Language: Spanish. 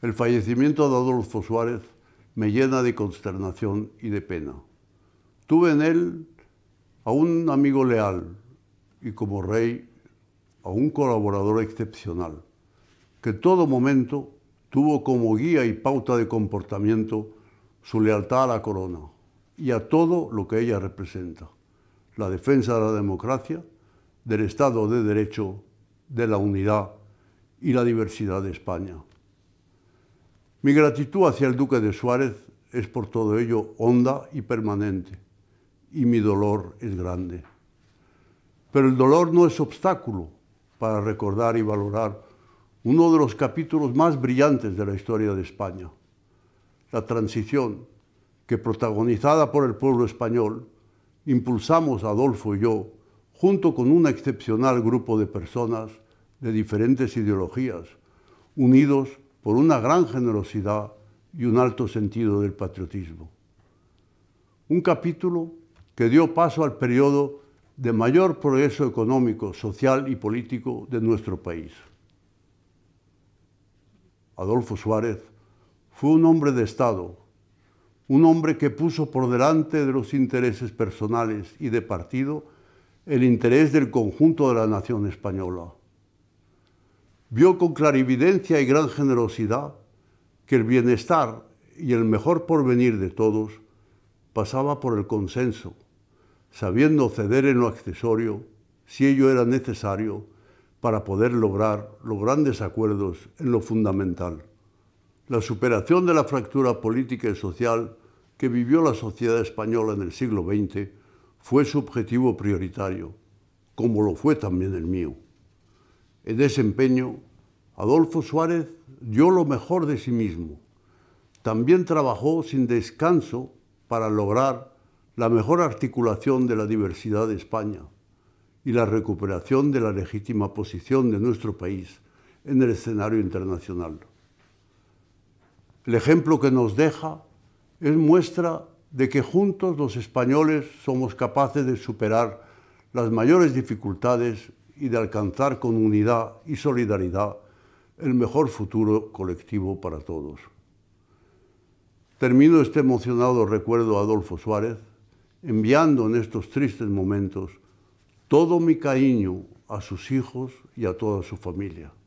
El fallecimiento de Adolfo Suárez me llena de consternación y de pena. Tuve en él a un amigo leal y como rey a un colaborador excepcional, que en todo momento tuvo como guía y pauta de comportamiento su lealtad a la corona y a todo lo que ella representa, la defensa de la democracia, del Estado de Derecho, de la unidad y la diversidad de España. Mi gratitud hacia el duque de Suárez es por todo ello honda y permanente, y mi dolor es grande. Pero el dolor no es obstáculo para recordar y valorar uno de los capítulos más brillantes de la historia de España, la transición que protagonizada por el pueblo español impulsamos Adolfo y yo, junto con un excepcional grupo de personas de diferentes ideologías, unidos por una gran generosidad y un alto sentido del patriotismo. Un capítulo que dio paso al periodo de mayor progreso económico, social y político de nuestro país. Adolfo Suárez fue un hombre de Estado, un hombre que puso por delante de los intereses personales y de partido el interés del conjunto de la nación española vio con clarividencia y gran generosidad que el bienestar y el mejor porvenir de todos pasaba por el consenso, sabiendo ceder en lo accesorio, si ello era necesario, para poder lograr los grandes acuerdos en lo fundamental. La superación de la fractura política y social que vivió la sociedad española en el siglo XX fue su objetivo prioritario, como lo fue también el mío. En ese Adolfo Suárez dio lo mejor de sí mismo. También trabajó sin descanso para lograr la mejor articulación de la diversidad de España y la recuperación de la legítima posición de nuestro país en el escenario internacional. El ejemplo que nos deja es muestra de que juntos los españoles somos capaces de superar las mayores dificultades y de alcanzar con unidad y solidaridad el mejor futuro colectivo para todos. Termino este emocionado recuerdo a Adolfo Suárez, enviando en estos tristes momentos todo mi cariño a sus hijos y a toda su familia.